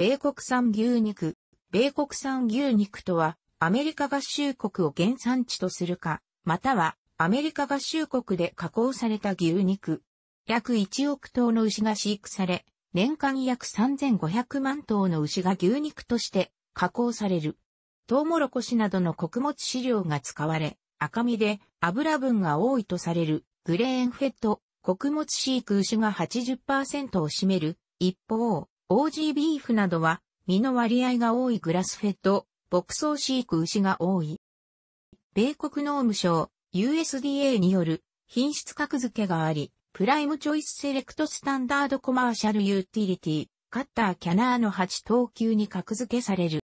米国産牛肉。米国産牛肉とは、アメリカ合衆国を原産地とするか、または、アメリカ合衆国で加工された牛肉。約1億頭の牛が飼育され、年間約3500万頭の牛が牛肉として加工される。トウモロコシなどの穀物飼料が使われ、赤身で油分が多いとされるグレーンフェッド、穀物飼育牛が80%を占める。一方、OG ビーフなどは、身の割合が多いグラスフェット、牧草飼育牛が多い。米国農務省、USDA による品質格付けがあり、プライムチョイスセレクトスタンダードコマーシャルユーティリティ、カッターキャナーの8等級に格付けされる。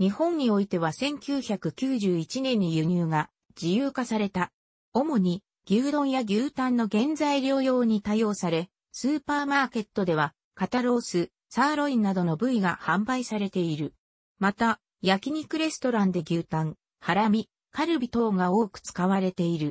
日本においては1991年に輸入が自由化された。主に牛丼や牛タンの原材料用に多用され、スーパーマーケットでは肩ロース、サーロインなどの部位が販売されている。また、焼肉レストランで牛タン、ハラミ、カルビ等が多く使われている。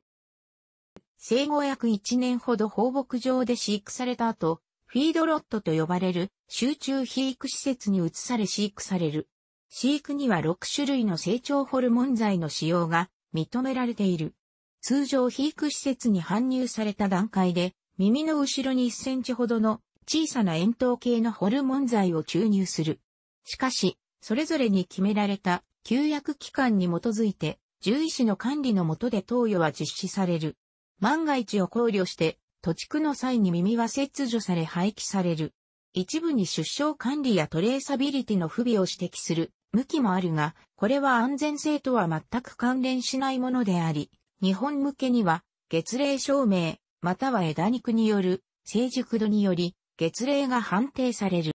生後約1年ほど放牧場で飼育された後、フィードロットと呼ばれる集中肥育施設に移され飼育される。飼育には6種類の成長ホルモン剤の使用が認められている。通常肥育施設に搬入された段階で、耳の後ろに1センチほどの小さな円筒形のホルモン剤を注入する。しかし、それぞれに決められた休薬期間に基づいて、獣医師の管理の下で投与は実施される。万が一を考慮して、土地区の際に耳は切除され廃棄される。一部に出生管理やトレーサビリティの不備を指摘する向きもあるが、これは安全性とは全く関連しないものであり、日本向けには月齢証明、または枝肉による成熟度により月齢が判定される。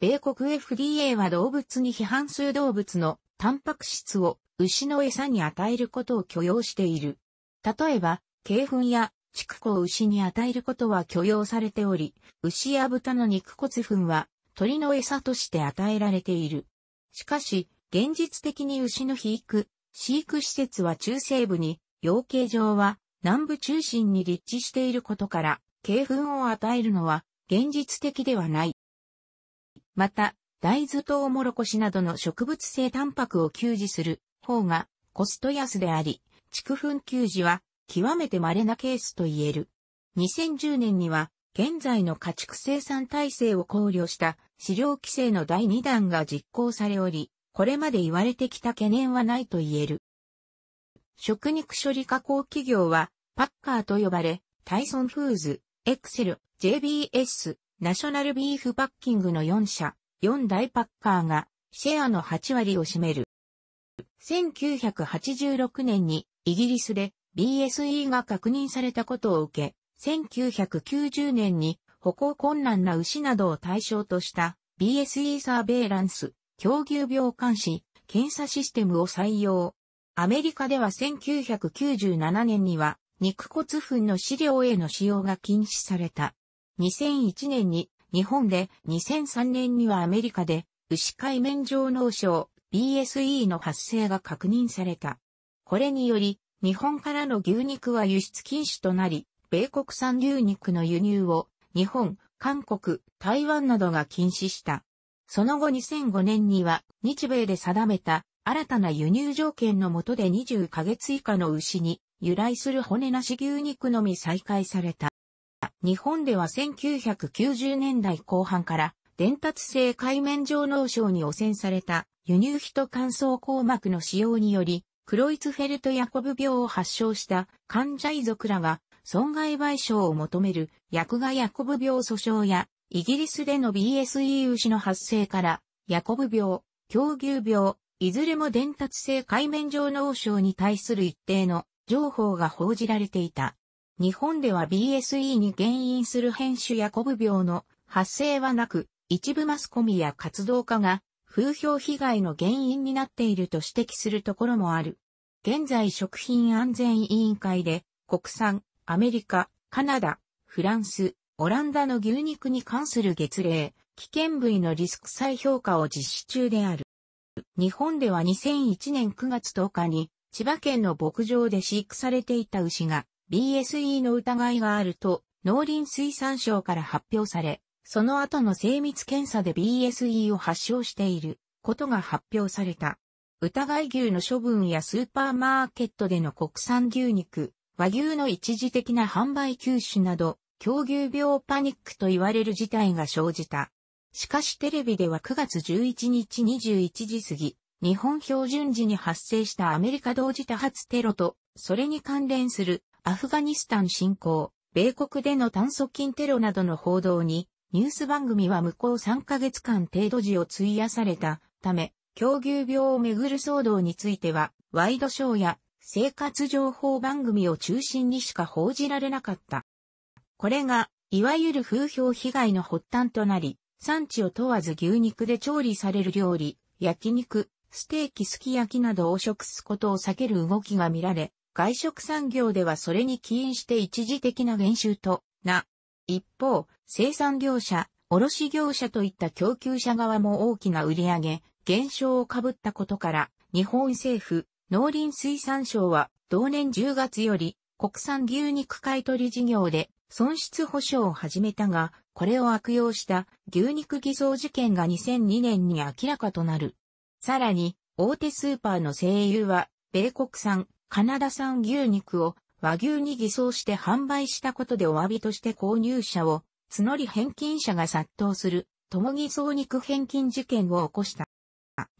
米国 FDA は動物に批判する動物のタンパク質を牛の餌に与えることを許容している。例えば、鶏粉や畜粉を牛に与えることは許容されており、牛や豚の肉骨粉は鳥の餌として与えられている。しかし、現実的に牛の肥育、飼育施設は中西部に、養鶏場は南部中心に立地していることから、鶏粉を与えるのは現実的ではない。また、大豆とおもろこしなどの植物性タンパクを給仕する方がコスト安であり、畜粉給仕は極めて稀なケースと言える。2010年には、現在の家畜生産体制を考慮した飼料規制の第2弾が実行されおり、これまで言われてきた懸念はないと言える。食肉処理加工企業は、パッカーと呼ばれ、タイソンフーズ、エクセル、JBS、ナショナルビーフパッキングの4社、4大パッカーが、シェアの8割を占める。1986年に、イギリスで BSE が確認されたことを受け、1990年に、歩行困難な牛などを対象とした BSE サーベイランス、狂牛病監視、検査システムを採用。アメリカでは1997年には、肉骨粉の飼料への使用が禁止された。2001年に日本で、2003年にはアメリカで、牛界面上脳症 BSE の発生が確認された。これにより、日本からの牛肉は輸出禁止となり、米国産牛肉の輸入を日本、韓国、台湾などが禁止した。その後2005年には日米で定めた新たな輸入条件の下で20ヶ月以下の牛に由来する骨なし牛肉のみ再開された。日本では1990年代後半から伝達性海面上脳症に汚染された輸入人乾燥硬膜の使用により、クロイツフェルト・ヤコブ病を発症した患者遺族らが損害賠償を求める薬害ヤコブ病訴訟やイギリスでの BSE 牛の発生からヤコブ病、狂牛病、いずれも伝達性海面上脳症に対する一定の情報が報じられていた。日本では BSE に原因する変種やコブ病の発生はなく、一部マスコミや活動家が風評被害の原因になっていると指摘するところもある。現在食品安全委員会で国産、アメリカ、カナダ、フランス、オランダの牛肉に関する月例、危険部位のリスク再評価を実施中である。日本では2001年9月10日に千葉県の牧場で飼育されていた牛が BSE の疑いがあると、農林水産省から発表され、その後の精密検査で BSE を発症していることが発表された。疑い牛の処分やスーパーマーケットでの国産牛肉、和牛の一時的な販売休止など、狂牛病パニックと言われる事態が生じた。しかしテレビでは9月11日21時過ぎ、日本標準時に発生したアメリカ同時多発テロと、それに関連するアフガニスタン侵攻、米国での炭疽菌テロなどの報道に、ニュース番組は向こう3ヶ月間程度時を費やされたため、狂牛病をめぐる騒動については、ワイドショーや生活情報番組を中心にしか報じられなかった。これが、いわゆる風評被害の発端となり、産地を問わず牛肉で調理される料理、焼肉、ステーキすき焼きなどを食すことを避ける動きが見られ、外食産業ではそれに起因して一時的な減収とな。一方、生産業者、卸業者といった供給者側も大きな売上減少を被ったことから、日本政府、農林水産省は同年10月より国産牛肉買取事業で損失保障を始めたが、これを悪用した牛肉偽造事件が2002年に明らかとなる。さらに、大手スーパーの声優は、米国産カナダ産牛肉を和牛に偽装して販売したことでお詫びとして購入者を募り返金者が殺到する、共偽装肉返金事件を起こした。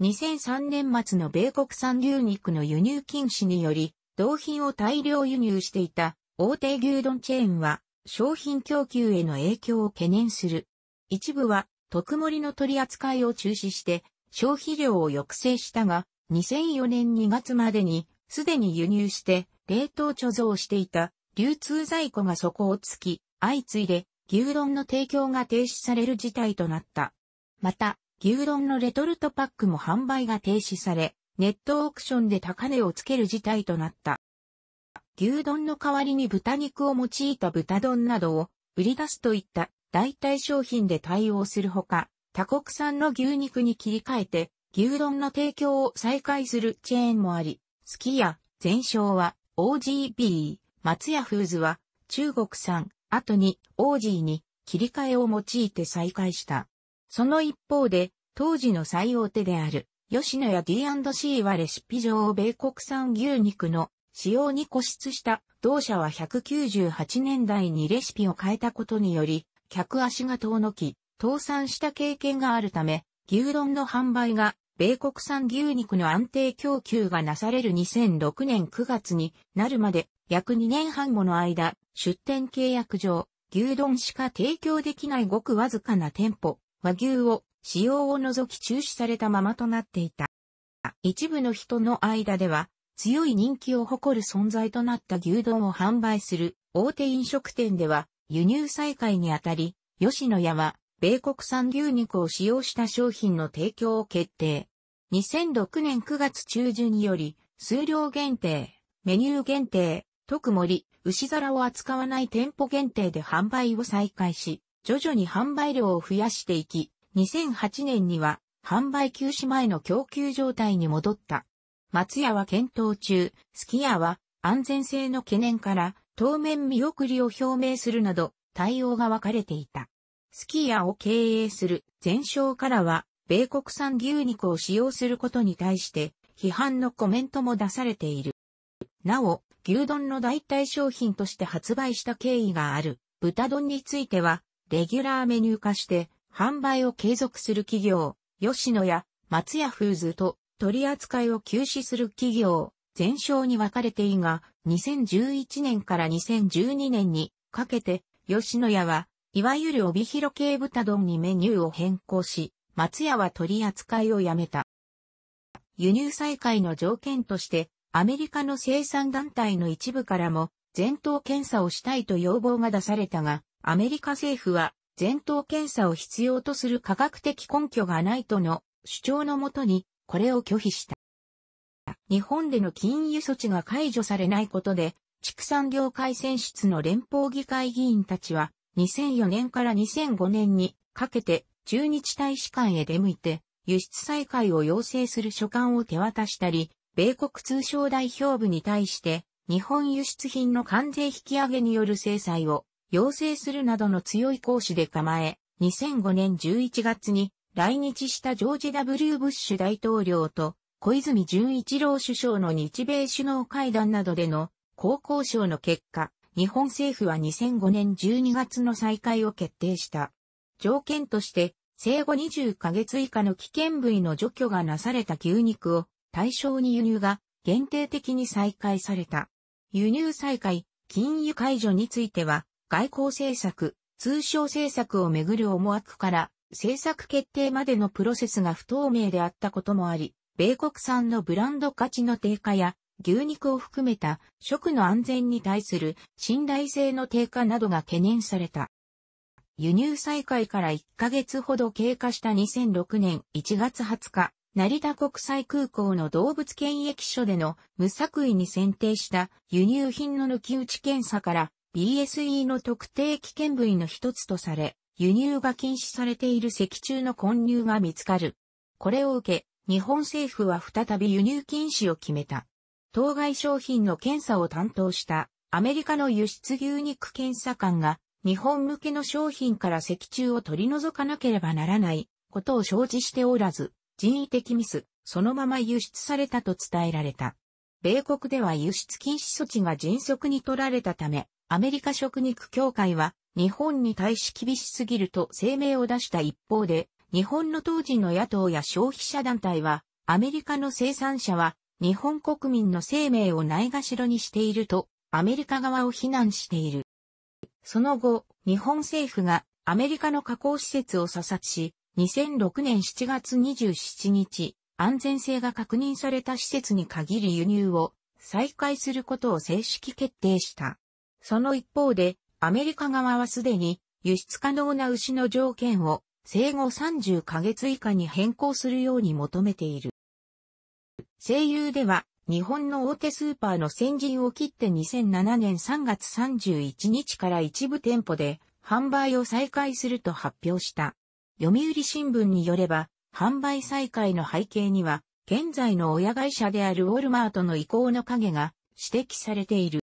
2003年末の米国産牛肉の輸入禁止により、同品を大量輸入していた大手牛丼チェーンは商品供給への影響を懸念する。一部は特盛の取り扱いを中止して消費量を抑制したが、2004年2月までにすでに輸入して、冷凍貯蔵していた流通在庫が底をつき、相次いで牛丼の提供が停止される事態となった。また、牛丼のレトルトパックも販売が停止され、ネットオークションで高値をつける事態となった。牛丼の代わりに豚肉を用いた豚丼などを売り出すといった代替商品で対応するほか、他国産の牛肉に切り替えて牛丼の提供を再開するチェーンもあり、月き全商は OGB、松屋フーズは中国産、後に OG に切り替えを用いて再開した。その一方で、当時の最大手である、吉野や D&C はレシピ上を米国産牛肉の使用に固執した同社は198年代にレシピを変えたことにより、客足が遠のき、倒産した経験があるため、牛丼の販売が米国産牛肉の安定供給がなされる2006年9月になるまで約2年半もの間、出店契約上、牛丼しか提供できないごくわずかな店舗、和牛を使用を除き中止されたままとなっていた。一部の人の間では、強い人気を誇る存在となった牛丼を販売する大手飲食店では、輸入再開にあたり、吉野家は米国産牛肉を使用した商品の提供を決定。2006年9月中旬により、数量限定、メニュー限定、特盛、牛皿を扱わない店舗限定で販売を再開し、徐々に販売量を増やしていき、2008年には販売休止前の供給状態に戻った。松屋は検討中、スキ家は安全性の懸念から当面見送りを表明するなど対応が分かれていた。スキーヤを経営する全商からは、米国産牛肉を使用することに対して、批判のコメントも出されている。なお、牛丼の代替商品として発売した経緯がある豚丼については、レギュラーメニュー化して販売を継続する企業、吉野屋、松屋フーズと取り扱いを休止する企業、全商に分かれていいが、2011年から2012年にかけて、吉野家はいわゆる帯広系豚丼にメニューを変更し、松屋は取り扱いをやめた。輸入再開の条件として、アメリカの生産団体の一部からも、全頭検査をしたいと要望が出されたが、アメリカ政府は、全頭検査を必要とする科学的根拠がないとの主張のもとに、これを拒否した。日本での禁輸措置が解除されないことで、畜産業界選出の連邦議会議員たちは、2004年から2005年にかけて駐日大使館へ出向いて輸出再開を要請する書簡を手渡したり、米国通商代表部に対して日本輸出品の関税引き上げによる制裁を要請するなどの強い行使で構え、2005年11月に来日したジョージ・ W・ ブッシュ大統領と小泉純一郎首相の日米首脳会談などでの高交渉の結果、日本政府は2005年12月の再開を決定した。条件として、生後20ヶ月以下の危険部位の除去がなされた牛肉を対象に輸入が限定的に再開された。輸入再開、禁輸解除については、外交政策、通商政策をめぐる思惑から、政策決定までのプロセスが不透明であったこともあり、米国産のブランド価値の低下や牛肉を含めた食の安全に対する信頼性の低下などが懸念された。輸入再開から1ヶ月ほど経過した2006年1月20日、成田国際空港の動物検疫所での無作為に選定した輸入品の抜き打ち検査から BSE の特定危険部位の一つとされ、輸入が禁止されている石中の混入が見つかる。これを受け、日本政府は再び輸入禁止を決めた。当該商品の検査を担当したアメリカの輸出牛肉検査官が日本向けの商品から石柱を取り除かなければならないことを承知しておらず、人為的ミス、そのまま輸出されたと伝えられた。米国では輸出禁止措置が迅速に取られたため、アメリカ食肉協会は日本に対し厳しすぎると声明を出した一方で、日本の当時の野党や消費者団体は、アメリカの生産者は日本国民の生命をないがしろにしていると、アメリカ側を非難している。その後、日本政府がアメリカの加工施設を査察し、2006年7月27日、安全性が確認された施設に限り輸入を再開することを正式決定した。その一方で、アメリカ側はすでに輸出可能な牛の条件を生後30ヶ月以下に変更するように求めている。声優では、日本の大手スーパーの先陣を切って2007年3月31日から一部店舗で販売を再開すると発表した。読売新聞によれば、販売再開の背景には、現在の親会社であるウォルマートの意向の影が指摘されている。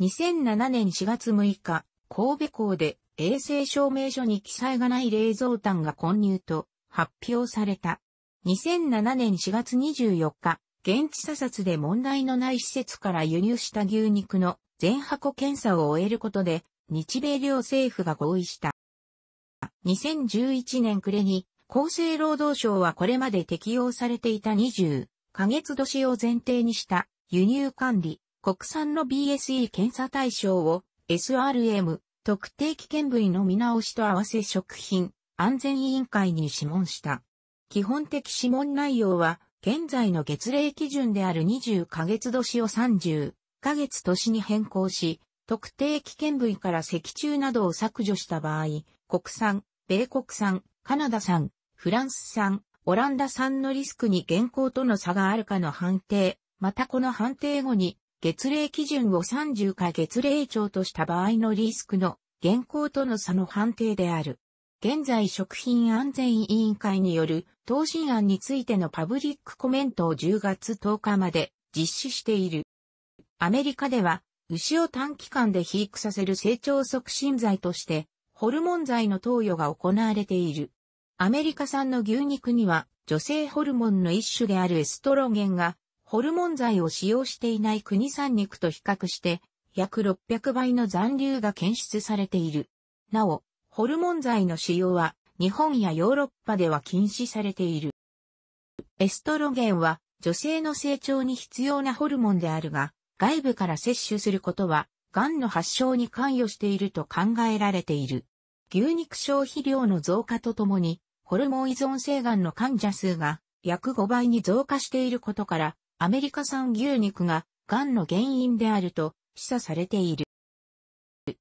2007年4月6日、神戸港で衛生証明書に記載がない冷蔵炭が混入と発表された。2007年4月24日、現地査察で問題のない施設から輸入した牛肉の全箱検査を終えることで、日米両政府が合意した。2011年暮れに、厚生労働省はこれまで適用されていた20ヶ月年を前提にした輸入管理、国産の BSE 検査対象を SRM 特定危険部位の見直しと合わせ食品安全委員会に諮問した。基本的諮問内容は、現在の月齢基準である20ヶ月年を30ヶ月年に変更し、特定危険部位から石中などを削除した場合、国産、米国産、カナダ産、フランス産、オランダ産のリスクに現行との差があるかの判定、またこの判定後に、月齢基準を30か月齢長とした場合のリスクの現行との差の判定である。現在食品安全委員会による答申案についてのパブリックコメントを10月10日まで実施している。アメリカでは、牛を短期間で肥育させる成長促進剤として、ホルモン剤の投与が行われている。アメリカ産の牛肉には、女性ホルモンの一種であるエストロゲンが、ホルモン剤を使用していない国産肉と比較して、約600倍の残留が検出されている。なお、ホルモン剤の使用は日本やヨーロッパでは禁止されている。エストロゲンは女性の成長に必要なホルモンであるが、外部から摂取することは、癌の発症に関与していると考えられている。牛肉消費量の増加とともに、ホルモン依存性癌の患者数が約5倍に増加していることから、アメリカ産牛肉が癌の原因であると示唆されている。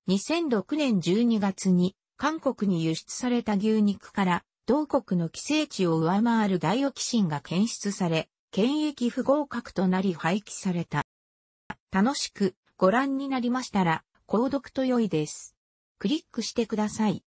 2006年12月に韓国に輸出された牛肉から同国の寄生値を上回るダイオキシンが検出され、検疫不合格となり廃棄された。楽しくご覧になりましたら、購読と良いです。クリックしてください。